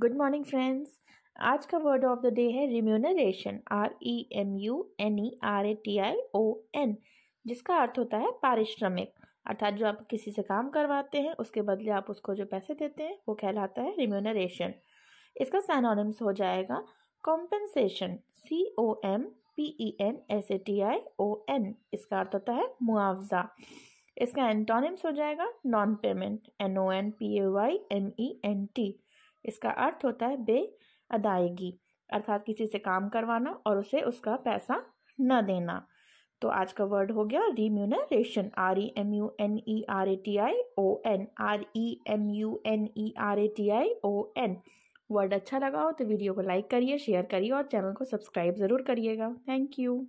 good morning friends आज का word of the day है remuneration R E M U N E R A T I O N जिसका अर्थ होता है पारिश्रमिक अर्थात जो आप किसी से काम करवाते हैं उसके बदले आप उसको जो पैसे देते हैं वो कहलाता है रिम्यूनरेशन इसका सैनोनिम्स हो जाएगा compensation C O M P E N S A T I O N इसका अर्थ होता है मुआवजा इसका एंटोनिम्स हो जाएगा non payment N O N P A Y M E N T इसका अर्थ होता है बे अदायगी अर्थात किसी से काम करवाना और उसे उसका पैसा न देना तो आज का वर्ड हो गया remuneration R E M U N E R A T I O N R E M U N E R A T I O N word अच्छा लगा हो तो वीडियो को लाइक करिए शेयर करिए और चैनल को सब्सक्राइब ज़रूर करिएगा थैंक यू